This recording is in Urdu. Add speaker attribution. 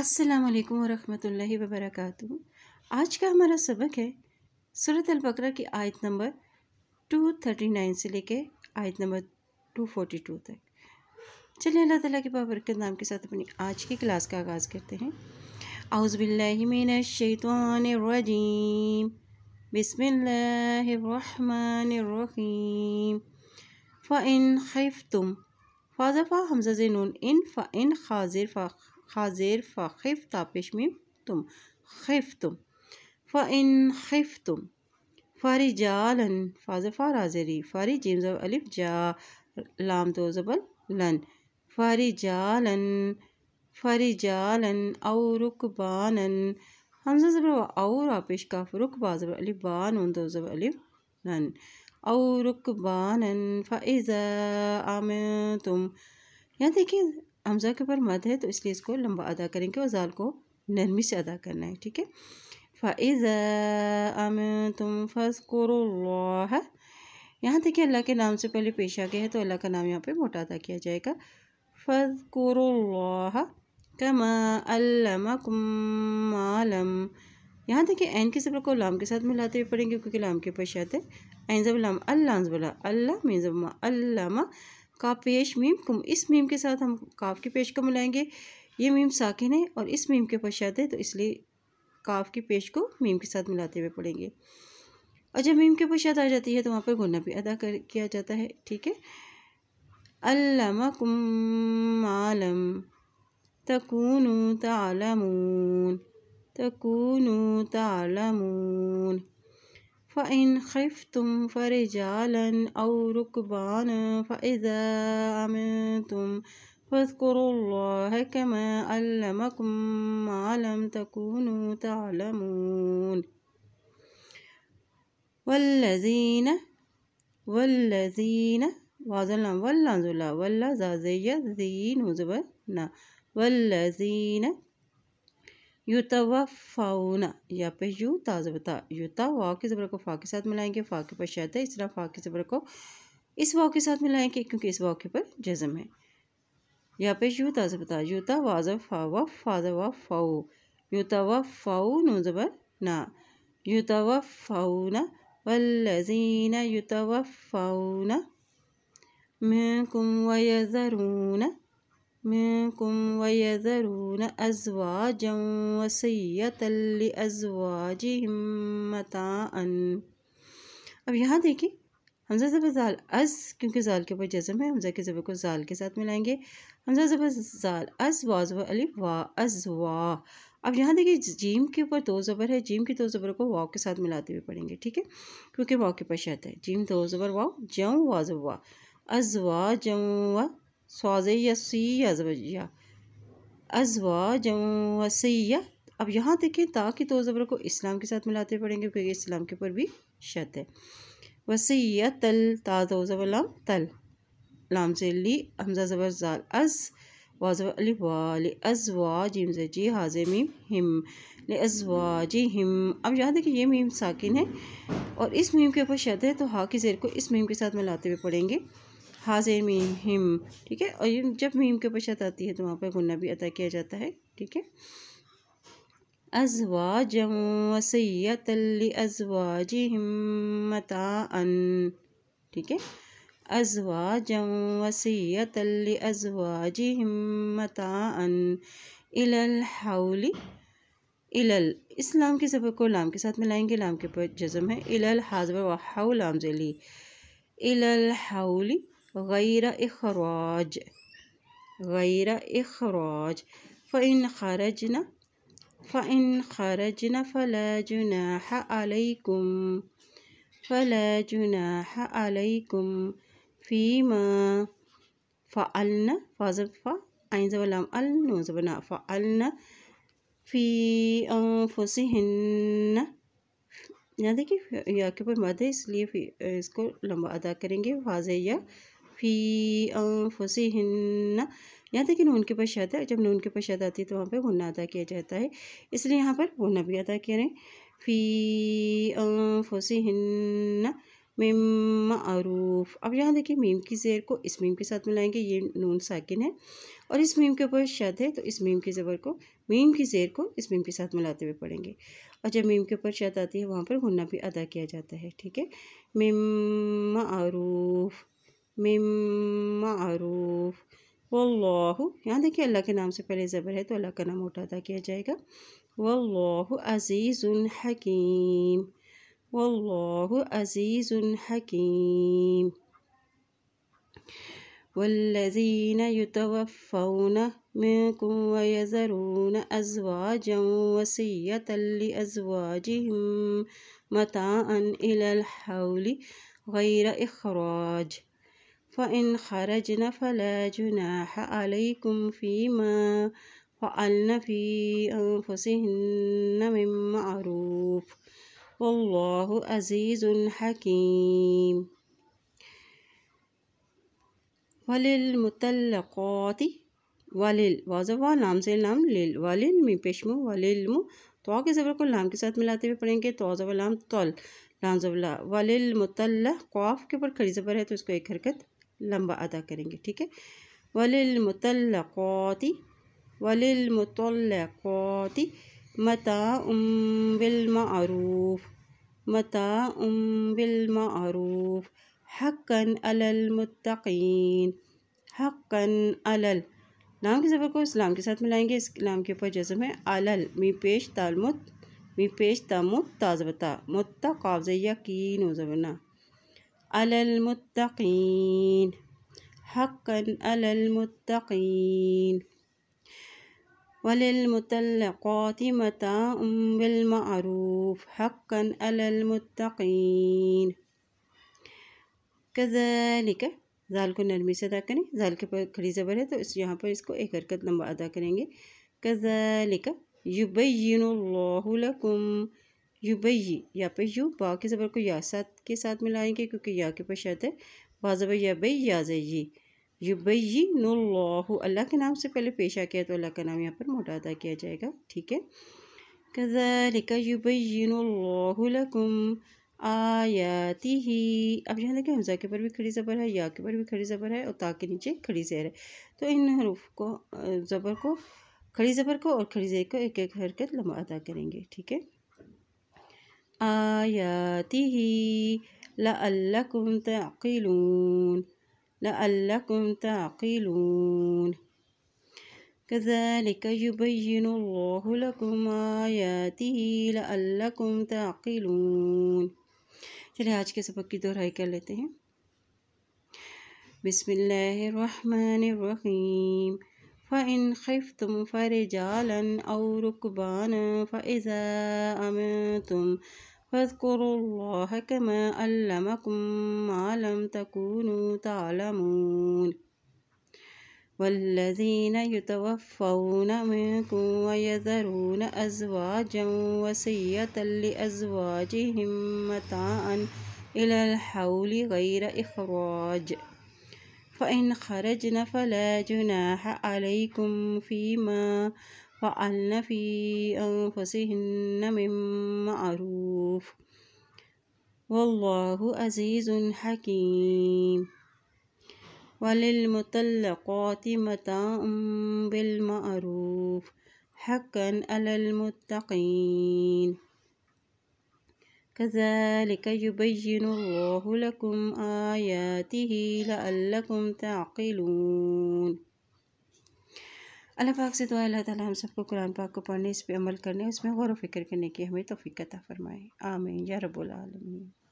Speaker 1: السلام علیکم ورحمۃ اللہ وبرکاتہ آج کا ہمارا سبق ہے صورت البقرہ کی آیت نمبر 239 سے لے کے آیت نمبر 242 تک چلیں اللہ تعالیٰ کے بابرکت نام کے ساتھ اپنی آج کی کلاس کا آغاز کرتے ہیں اعوذ باللہ من الشیطان الرجیم بسم اللہ الرحمن الرحیم فَإِنْ خِفْتُمْ فَاظَفَا حَمْزَ زِنُونَ ان فَإِنْ خَاظِرْ فَخْ خازير فخفت پیش تم خفتم فإن خفتم فرجالا فاز فرازري فاري جيم زب ألف جا لام دو زبل لن فرجالا فرجالا أو ركبانا همزة زبر أو رابش كاف ركبا زبر ألف بان وندو زبر ألف لن أو ركبانا فإذا أمنتم يعني देखिए حمزہ کے اوپر مد ہے تو اس لیے اس کو لمبا ادا کریں گے اور کو نرمی سے ادا کرنا ہے ٹھیک ہے فَإِذَا أَمِنْتُمْ فَذْكُرُ اللَّهَ یہاں دیکھیں اللہ کے نام سے پہلے پیش آ گیا ہے تو اللہ کا نام یہاں پہ موٹا ادا کیا جائے گا فَذْكُرُ اللَّهَ كَمَا أَلَّمَكُمْ کم عالم یہاں دیکھیں این کے سبر کو لام کے ساتھ ملاتے ہوئے پڑھیں گے کیونکہ لام کے پیش آتے لام اللہ اللہ اللہ علامہ کا پیش میم کم اس میم کے ساتھ ہم کاف کی پیش کو ملائیں گے یہ میم ساکن ہے اور اس میم کے ہے تو اس لیے کاف کی پیش کو میم کے ساتھ ملاتے ہوئے پڑھیں گے اور جب میم کے پشاد آ جاتی ہے تو وہاں پر گنہ بھی ادا کر کیا جاتا ہے ٹھیک ہے علامہ کم عالم تکونو تعلمون تکونو تکون فإن خفتم فرجالا أو ركبانا فإذا أمنتم فاذكروا الله كما علمكم ما لم تكونوا تعلمون والذين والذين وازلنا ولا زلا ولا زازية وزبنا والذين یوتوفاؤنا یا پہ یو تاذبتا یوتا واقع زبر کو فا کے ساتھ ملائیں گے فا کے پر شاید اس طرح فا کے زبر کو اس واؤ کے ساتھ ملائیں گے کیونکہ اس واقعے پر جزم ہے یا یو تازہ بتا یوتا واضح فا و فاض و فاؤ یوتا و فاؤ نو زبر نا یوتا و فاؤنا والذین یوتا فاؤنا منکم و ونا منكم ويذرون أزواجا سلی لأزواجهم متاعا اب یہاں دیکھیں حمزہ زبر زال از کیونکہ زال کے اوپر جزم ہے حمزہ کے زبر کو زال کے ساتھ ملائیں گے حمزہ زبر زال از واز و علی وا از وا اب یہاں دیکھیں جیم کے اوپر دو زبر ہے جیم کی دو زبر کو واؤ کے ساتھ ملاتے ہوئے پڑھیں گے ٹھیک ہے کیونکہ واؤ کے پر شہت ہے جیم دو زبر واؤ جؤں واز وا از وا جؤ و سوازیہ سیہ یا ازواج از اب یہاں دیکھیں طاقت تو زبر کو اسلام کے ساتھ ملاتے پڑیں گے کیونکہ اسلام کے اوپر بھی شرط ہے وسیع تل تا تو زبر لام تل لام سے لی حمزہ زبر زال از واضح الز وا جیم ز جی میم ہم ازوا جی ہم اب یہاں دیکھیں یہ مہم ساکن ہے اور اس مہم کے اوپر شرط ہے تو کی زیر کو اس مہم کے ساتھ ملاتے ہوئے پڑھیں گے حاضر میم ہم ٹھیک ہے اور یہ جب میم کے پشت آتی ہے تو وہاں پر گنہ بھی عطا کیا جاتا ہے ٹھیک ہے ازواج وسیت لی تلی ازوا ان ٹھیک ہے ازواج وسیت لی تلی ازوا جی ہم اس لام کے سبب کو لام کے ساتھ ملائیں گے لام کے اوپر جزم ہے الل وحول و زلی الالحولی غير إخراج غير إخراج فإن خرجنا فإن خرجنا فلا جناح عليكم فلا جناح عليكم فيما فعلنا فازب فا عين زبر لام ال نون فعلنا في أنفسهن نعم نعم نعم نعم نعم نعم نعم نعم نعم نعم نعم نعم या فی انفسہن یہاں یہاں کہ نون کے پاس ہے جب نون کے پاس شاد آتی ہے تو وہاں پہ غنہ ادا کیا جاتا ہے اس لیے یہاں پر غنہ بھی ادا کریں فی انفسہن مم معروف عروف اب یہاں دیکھیں میم کی زیر کو اس میم کے ساتھ ملائیں گے یہ نون ساکن ہے اور اس میم کے اوپر شد ہے تو اس میم کی زبر کو میم کی زیر کو اس میم کے ساتھ ملاتے ہوئے پڑھیں گے اور جب میم کے اوپر شد آتی ہے وہاں پر غنہ بھی ادا کیا جاتا ہے ٹھیک ہے مم عروف من معروف والله यहाँ देखिए अल्लाह के नाम से पहले ज़बर تو तो अल्लाह का नाम उठाता किया जाएगा والله عزيز حكيم والله عزيز حكيم والذين يتوفون منكم ويذرون أزواجا وصية لأزواجهم متاعا إلى الحول غير إخراج فإن خرجنا فلا جناح عليكم فيما فعلنا في أنفسهن من معروف والله عزيز حكيم وللمتلقات ولل وزوا نام سے نام لل ولل می پشم ولل مو تو کے زبر کو لام کے ساتھ ملاتے ہوئے پڑھیں گے تو زبر لام تل لام زبر ولل متلق قاف کے اوپر کھڑی زبر ہے تو اس کو ایک حرکت لمبا ادا کریں گے ٹھیک ہے وَلِلْمُتَلَّقَوْتِ وَلِلْمُتَلَّقَوْتِ القوطی متعم و المععوف متعم و المََعوف حق علمت حقن الل نام کے زبر کو اسلام کے ساتھ ملائیں گے اس نام کے اوپر جزم ہے الل میں پیش تعلمت میں پیش تعمت تاضبتہ متقوض یقین و على المتقين حقا على المتقين وللمطلقات متاع بالمعروف حقا على المتقين كذلك जाल को नरमी से अदा करें जाल के पर खड़ी ज़बर है तो इस यहाँ पर इसको एक हरकत یوبئی یا پہ یو با کے زبر کو یا ساتھ کے ساتھ ملائیں گے کیونکہ یا کے شرط ہے با زبر یا بئی یا یوبئی نو اللہ اللہ کے نام سے پہلے پیش آ کیا تو اللہ کا نام یہاں پر موٹا ادا کیا جائے گا ٹھیک ہے کذالک یبین اللہ لکم آیاتی ہی اب جہاں دیکھیں حمزہ کے پر بھی کھڑی زبر ہے یا کے پر بھی کھڑی زبر ہے اور تا کے نیچے کھڑی زیر ہے تو ان حروف کو زبر کو کھڑی زبر کو اور کھڑی زیر کو ایک ایک حرکت لمحہ ادا کریں گے ٹھیک ہے آياته لعلكم تعقلون لعلكم تعقلون كذلك يبين الله لكم آياته لعلكم تعقلون چلیے آج کے سبق کی دورائی کر لیتے ہیں بسم الله الرحمن الرحيم فإن خفتم فرجالا أو ركبانا فإذا أمنتم فاذكروا الله كما علمكم ما لم تكونوا تعلمون والذين يتوفون منكم ويذرون أزواجا وصية لأزواجهم متاعا إلى الحول غير إخراج فإن خرجنا فلا جناح عليكم فيما فعلن في أنفسهن من معروف والله عزيز حكيم وللمطلقات متاع بالمعروف حقا على المتقين كذلك يبين الله لكم آياته لعلكم تعقلون اللہ پاک سے دعا اللہ تعالی ہم سب کو قرآن پاک کو پڑھنے اس پہ عمل کرنے اس میں غور و فکر کرنے کی ہمیں توفیق عطا فرمائے آمین یا رب العالمین